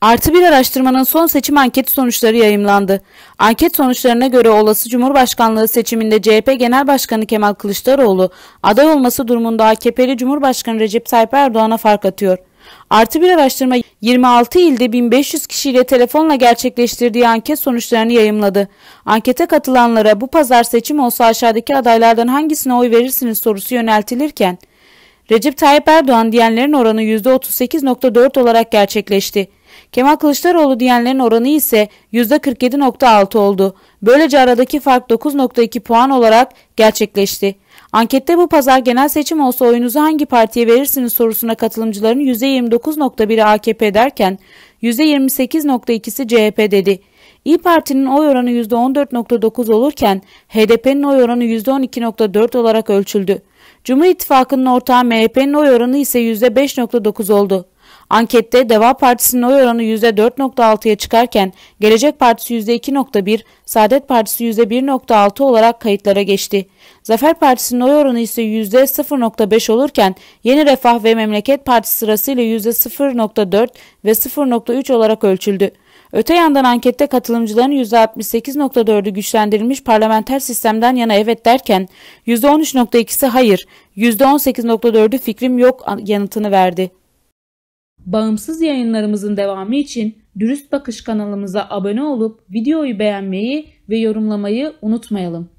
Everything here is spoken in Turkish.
Artı bir araştırmanın son seçim anket sonuçları yayımlandı. Anket sonuçlarına göre olası Cumhurbaşkanlığı seçiminde CHP Genel Başkanı Kemal Kılıçdaroğlu aday olması durumunda AKP'li Cumhurbaşkanı Recep Tayyip Erdoğan'a fark atıyor. Artı bir araştırma 26 ilde 1500 kişiyle telefonla gerçekleştirdiği anket sonuçlarını yayımladı. Ankete katılanlara bu pazar seçim olsa aşağıdaki adaylardan hangisine oy verirsiniz sorusu yöneltilirken Recep Tayyip Erdoğan diyenlerin oranı %38.4 olarak gerçekleşti. Kemal Kılıçdaroğlu diyenlerin oranı ise %47.6 oldu. Böylece aradaki fark 9.2 puan olarak gerçekleşti. Ankette bu pazar genel seçim olsa oyunuzu hangi partiye verirsiniz sorusuna katılımcıların %29.1'i AKP derken %28.2'si CHP dedi. İyi Parti'nin oy oranı %14.9 olurken HDP'nin oy oranı %12.4 olarak ölçüldü. Cumhur İttifakı'nın ortağı MHP'nin oy oranı ise %5.9 oldu. Ankette Deva Partisi'nin oy oranı %4.6'ya çıkarken Gelecek Partisi %2.1, Saadet Partisi %1.6 olarak kayıtlara geçti. Zafer Partisi'nin oy oranı ise %0.5 olurken Yeni Refah ve Memleket Partisi sırasıyla %0.4 ve 0.3 olarak ölçüldü. Öte yandan ankette katılımcıların %68.4'ü güçlendirilmiş parlamenter sistemden yana evet derken %13.2'si hayır, %18.4'ü fikrim yok yanıtını verdi. Bağımsız yayınlarımızın devamı için Dürüst Bakış kanalımıza abone olup videoyu beğenmeyi ve yorumlamayı unutmayalım.